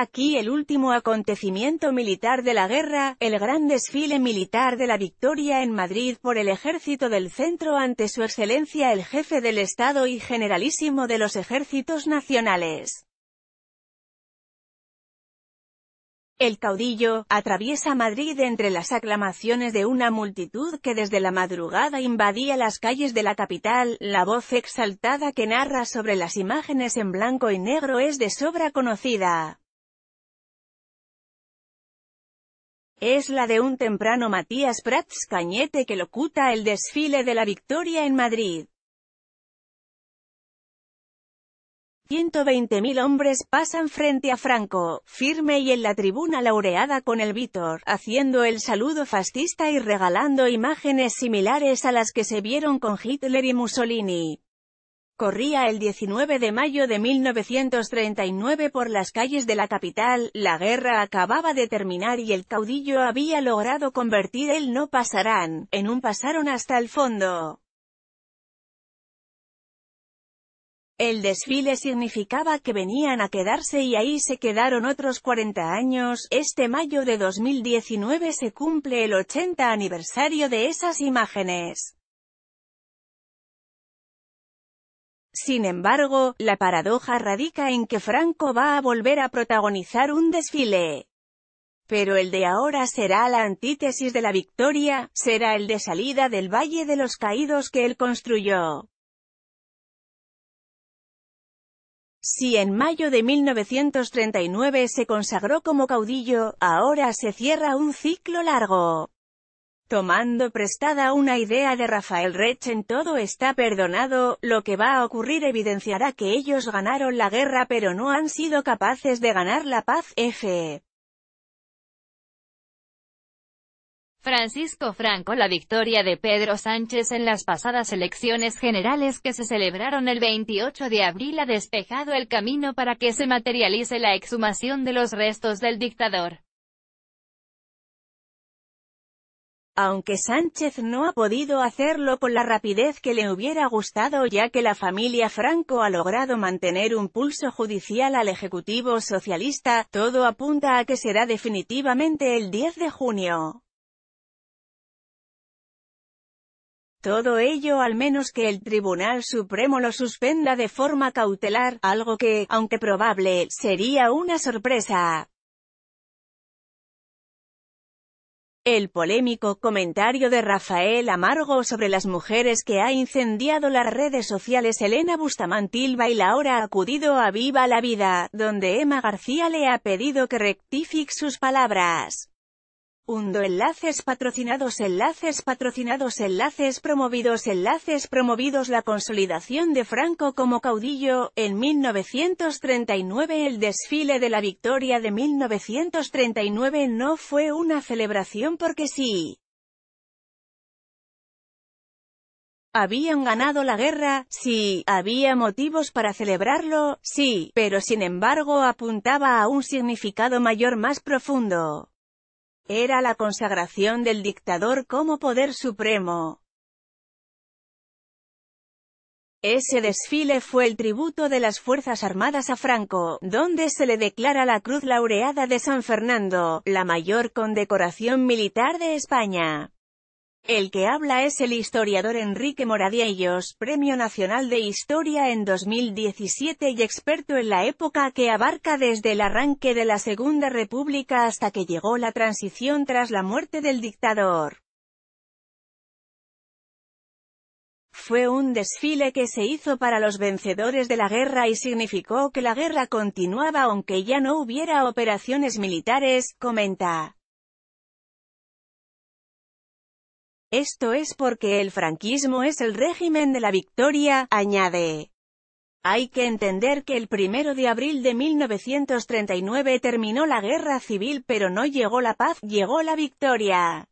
aquí el último acontecimiento militar de la guerra, el gran desfile militar de la victoria en Madrid por el ejército del centro ante su excelencia el jefe del Estado y generalísimo de los ejércitos nacionales. El caudillo, atraviesa Madrid entre las aclamaciones de una multitud que desde la madrugada invadía las calles de la capital, la voz exaltada que narra sobre las imágenes en blanco y negro es de sobra conocida. es la de un temprano Matías Prats Cañete que locuta el desfile de la victoria en Madrid. 120.000 hombres pasan frente a Franco, firme y en la tribuna laureada con el Vítor, haciendo el saludo fascista y regalando imágenes similares a las que se vieron con Hitler y Mussolini corría el 19 de mayo de 1939 por las calles de la capital, la guerra acababa de terminar y el caudillo había logrado convertir el no pasarán, en un pasaron hasta el fondo. El desfile significaba que venían a quedarse y ahí se quedaron otros 40 años. Este mayo de 2019 se cumple el 80 aniversario de esas imágenes. Sin embargo, la paradoja radica en que Franco va a volver a protagonizar un desfile. Pero el de ahora será la antítesis de la victoria, será el de salida del Valle de los Caídos que él construyó. Si en mayo de 1939 se consagró como caudillo, ahora se cierra un ciclo largo. Tomando prestada una idea de Rafael Rech en todo está perdonado, lo que va a ocurrir evidenciará que ellos ganaron la guerra pero no han sido capaces de ganar la paz, F. Francisco Franco La victoria de Pedro Sánchez en las pasadas elecciones generales que se celebraron el 28 de abril ha despejado el camino para que se materialice la exhumación de los restos del dictador. aunque Sánchez no ha podido hacerlo con la rapidez que le hubiera gustado ya que la familia Franco ha logrado mantener un pulso judicial al Ejecutivo Socialista, todo apunta a que será definitivamente el 10 de junio. Todo ello al menos que el Tribunal Supremo lo suspenda de forma cautelar, algo que, aunque probable, sería una sorpresa. El polémico comentario de Rafael Amargo sobre las mujeres que ha incendiado las redes sociales Elena bustamante y la ha acudido a Viva la Vida, donde Emma García le ha pedido que rectifique sus palabras. Undo enlaces patrocinados enlaces patrocinados enlaces promovidos enlaces promovidos La consolidación de Franco como caudillo, en 1939 El desfile de la victoria de 1939 no fue una celebración porque sí. ¿Habían ganado la guerra? Sí. ¿Había motivos para celebrarlo? Sí. Pero sin embargo apuntaba a un significado mayor más profundo. Era la consagración del dictador como poder supremo. Ese desfile fue el tributo de las Fuerzas Armadas a Franco, donde se le declara la Cruz Laureada de San Fernando, la mayor condecoración militar de España. El que habla es el historiador Enrique Moradiellos, Premio Nacional de Historia en 2017 y experto en la época que abarca desde el arranque de la Segunda República hasta que llegó la transición tras la muerte del dictador. Fue un desfile que se hizo para los vencedores de la guerra y significó que la guerra continuaba aunque ya no hubiera operaciones militares, comenta. Esto es porque el franquismo es el régimen de la victoria, añade. Hay que entender que el primero de abril de 1939 terminó la guerra civil pero no llegó la paz, llegó la victoria.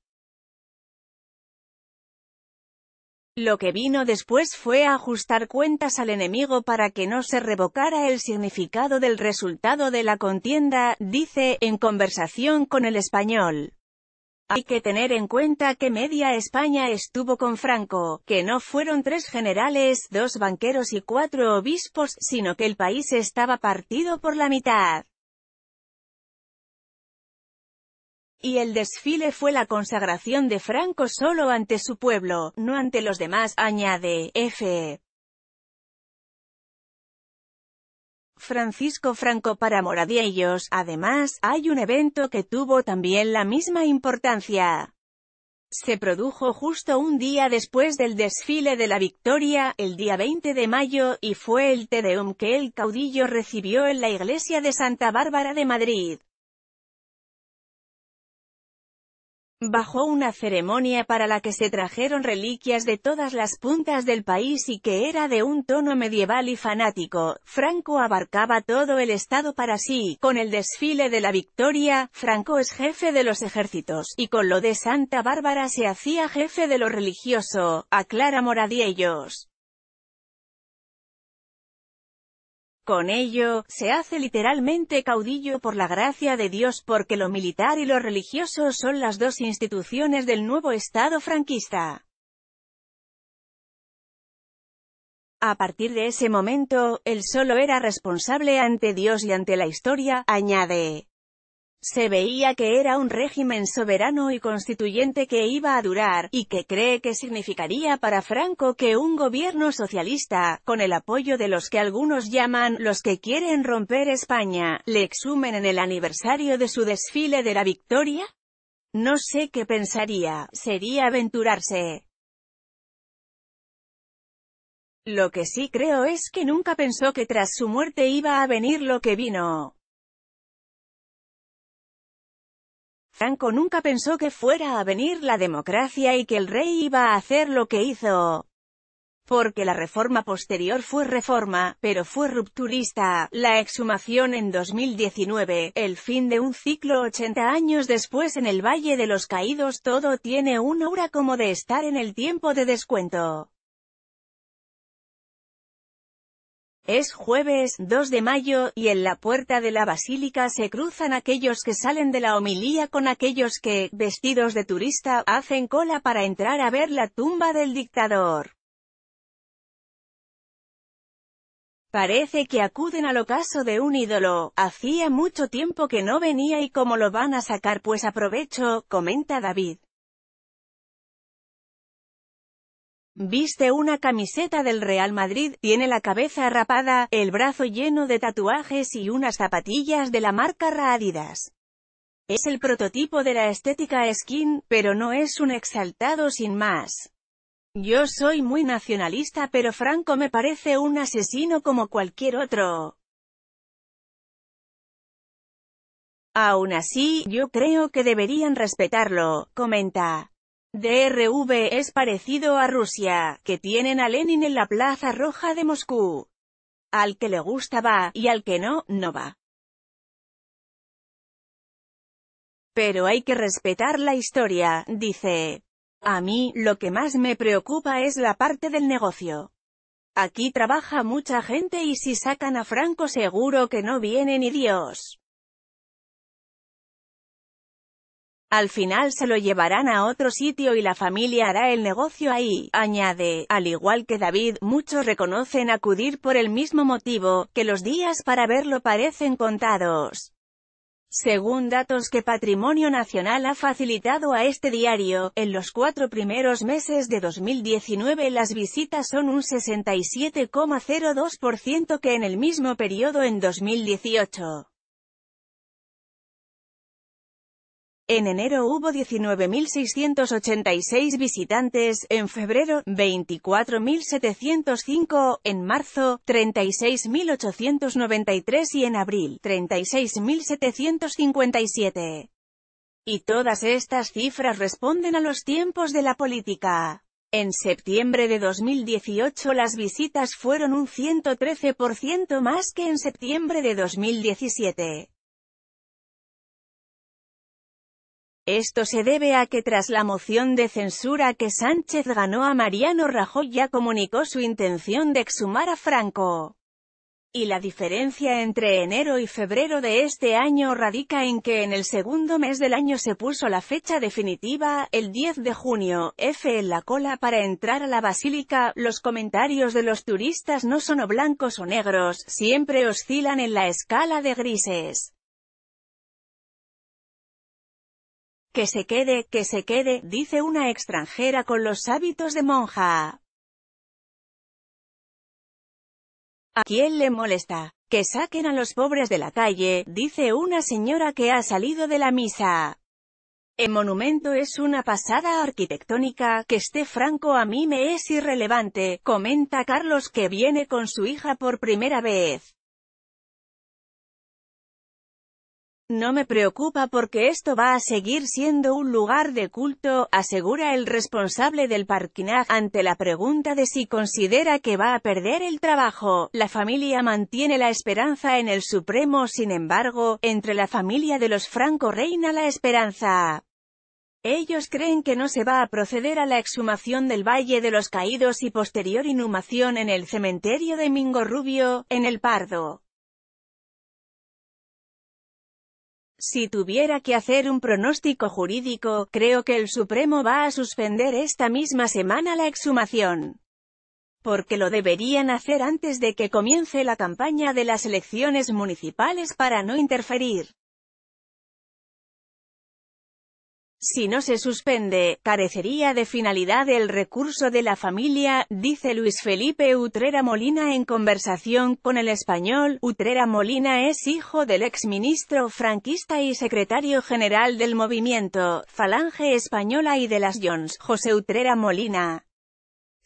Lo que vino después fue ajustar cuentas al enemigo para que no se revocara el significado del resultado de la contienda, dice, en conversación con el español. Hay que tener en cuenta que media España estuvo con Franco, que no fueron tres generales, dos banqueros y cuatro obispos, sino que el país estaba partido por la mitad. Y el desfile fue la consagración de Franco solo ante su pueblo, no ante los demás, añade, F. Francisco Franco para Moradiellos. Además, hay un evento que tuvo también la misma importancia. Se produjo justo un día después del desfile de la victoria, el día 20 de mayo, y fue el Tedeum que el caudillo recibió en la iglesia de Santa Bárbara de Madrid. bajo una ceremonia para la que se trajeron reliquias de todas las puntas del país y que era de un tono medieval y fanático, Franco abarcaba todo el estado para sí, con el desfile de la victoria, Franco es jefe de los ejércitos, y con lo de Santa Bárbara se hacía jefe de lo religioso, aclara Moradiellos. Con ello, se hace literalmente caudillo por la gracia de Dios porque lo militar y lo religioso son las dos instituciones del nuevo Estado franquista. A partir de ese momento, él solo era responsable ante Dios y ante la historia, añade. Se veía que era un régimen soberano y constituyente que iba a durar, y que cree que significaría para Franco que un gobierno socialista, con el apoyo de los que algunos llaman los que quieren romper España, le exhumen en el aniversario de su desfile de la victoria. No sé qué pensaría, sería aventurarse. Lo que sí creo es que nunca pensó que tras su muerte iba a venir lo que vino. Franco nunca pensó que fuera a venir la democracia y que el rey iba a hacer lo que hizo. Porque la reforma posterior fue reforma, pero fue rupturista, la exhumación en 2019, el fin de un ciclo 80 años después en el Valle de los Caídos todo tiene un aura como de estar en el tiempo de descuento. Es jueves 2 de mayo, y en la puerta de la basílica se cruzan aquellos que salen de la homilía con aquellos que, vestidos de turista, hacen cola para entrar a ver la tumba del dictador. Parece que acuden al ocaso de un ídolo, hacía mucho tiempo que no venía y cómo lo van a sacar pues aprovecho, comenta David. Viste una camiseta del Real Madrid, tiene la cabeza rapada, el brazo lleno de tatuajes y unas zapatillas de la marca Raadidas. Es el prototipo de la estética skin, pero no es un exaltado sin más. Yo soy muy nacionalista pero Franco me parece un asesino como cualquier otro. Aún así, yo creo que deberían respetarlo, comenta. DRV es parecido a Rusia, que tienen a Lenin en la Plaza Roja de Moscú. Al que le gusta va, y al que no, no va. Pero hay que respetar la historia, dice. A mí, lo que más me preocupa es la parte del negocio. Aquí trabaja mucha gente y si sacan a Franco seguro que no viene ni Dios. Al final se lo llevarán a otro sitio y la familia hará el negocio ahí, añade. Al igual que David, muchos reconocen acudir por el mismo motivo, que los días para verlo parecen contados. Según datos que Patrimonio Nacional ha facilitado a este diario, en los cuatro primeros meses de 2019 las visitas son un 67,02% que en el mismo periodo en 2018. En enero hubo 19.686 visitantes, en febrero, 24.705, en marzo, 36.893 y en abril, 36.757. Y todas estas cifras responden a los tiempos de la política. En septiembre de 2018 las visitas fueron un 113% más que en septiembre de 2017. Esto se debe a que tras la moción de censura que Sánchez ganó a Mariano Rajoy ya comunicó su intención de exhumar a Franco. Y la diferencia entre enero y febrero de este año radica en que en el segundo mes del año se puso la fecha definitiva, el 10 de junio, F en la cola para entrar a la basílica, los comentarios de los turistas no son blancos o negros, siempre oscilan en la escala de grises. que se quede, que se quede, dice una extranjera con los hábitos de monja. ¿A quién le molesta? Que saquen a los pobres de la calle, dice una señora que ha salido de la misa. El monumento es una pasada arquitectónica, que esté franco a mí me es irrelevante, comenta Carlos que viene con su hija por primera vez. No me preocupa porque esto va a seguir siendo un lugar de culto, asegura el responsable del parquinag. ante la pregunta de si considera que va a perder el trabajo. La familia mantiene la esperanza en el Supremo sin embargo, entre la familia de los Franco reina la esperanza. Ellos creen que no se va a proceder a la exhumación del Valle de los Caídos y posterior inhumación en el cementerio de Mingo Rubio, en El Pardo. Si tuviera que hacer un pronóstico jurídico, creo que el Supremo va a suspender esta misma semana la exhumación. Porque lo deberían hacer antes de que comience la campaña de las elecciones municipales para no interferir. Si no se suspende, carecería de finalidad el recurso de la familia, dice Luis Felipe Utrera Molina en conversación con el español. Utrera Molina es hijo del exministro franquista y secretario general del movimiento Falange Española y de las Jones, José Utrera Molina.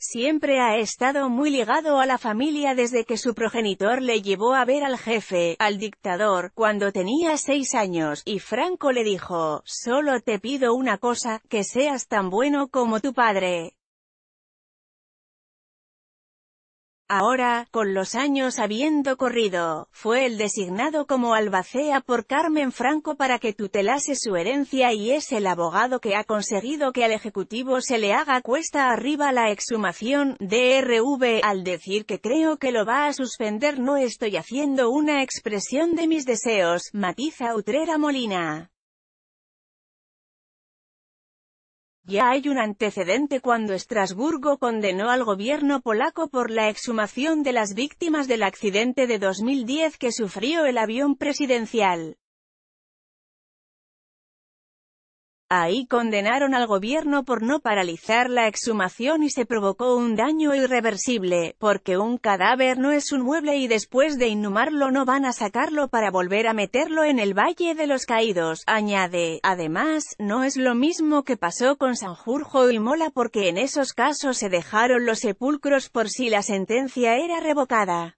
Siempre ha estado muy ligado a la familia desde que su progenitor le llevó a ver al jefe, al dictador, cuando tenía seis años, y Franco le dijo, «Solo te pido una cosa, que seas tan bueno como tu padre». Ahora, con los años habiendo corrido, fue el designado como albacea por Carmen Franco para que tutelase su herencia y es el abogado que ha conseguido que al Ejecutivo se le haga cuesta arriba la exhumación, DRV, al decir que creo que lo va a suspender no estoy haciendo una expresión de mis deseos, matiza Utrera Molina. Ya hay un antecedente cuando Estrasburgo condenó al gobierno polaco por la exhumación de las víctimas del accidente de 2010 que sufrió el avión presidencial. Ahí condenaron al gobierno por no paralizar la exhumación y se provocó un daño irreversible, porque un cadáver no es un mueble y después de inhumarlo no van a sacarlo para volver a meterlo en el Valle de los Caídos, añade. Además, no es lo mismo que pasó con Sanjurjo y Mola porque en esos casos se dejaron los sepulcros por si la sentencia era revocada.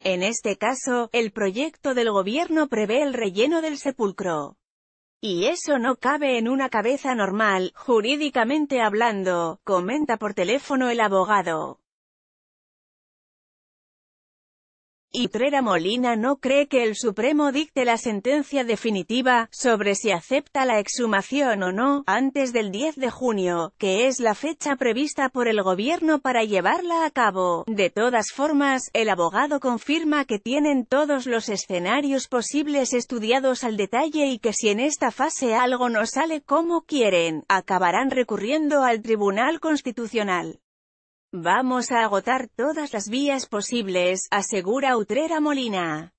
En este caso, el proyecto del gobierno prevé el relleno del sepulcro. Y eso no cabe en una cabeza normal, jurídicamente hablando, comenta por teléfono el abogado. y Molina no cree que el Supremo dicte la sentencia definitiva, sobre si acepta la exhumación o no, antes del 10 de junio, que es la fecha prevista por el gobierno para llevarla a cabo. De todas formas, el abogado confirma que tienen todos los escenarios posibles estudiados al detalle y que si en esta fase algo no sale como quieren, acabarán recurriendo al Tribunal Constitucional. Vamos a agotar todas las vías posibles, asegura Utrera Molina.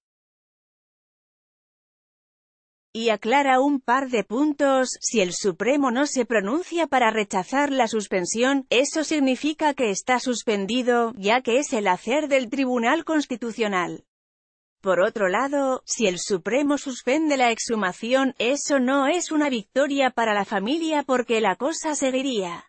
Y aclara un par de puntos, si el Supremo no se pronuncia para rechazar la suspensión, eso significa que está suspendido, ya que es el hacer del Tribunal Constitucional. Por otro lado, si el Supremo suspende la exhumación, eso no es una victoria para la familia porque la cosa seguiría.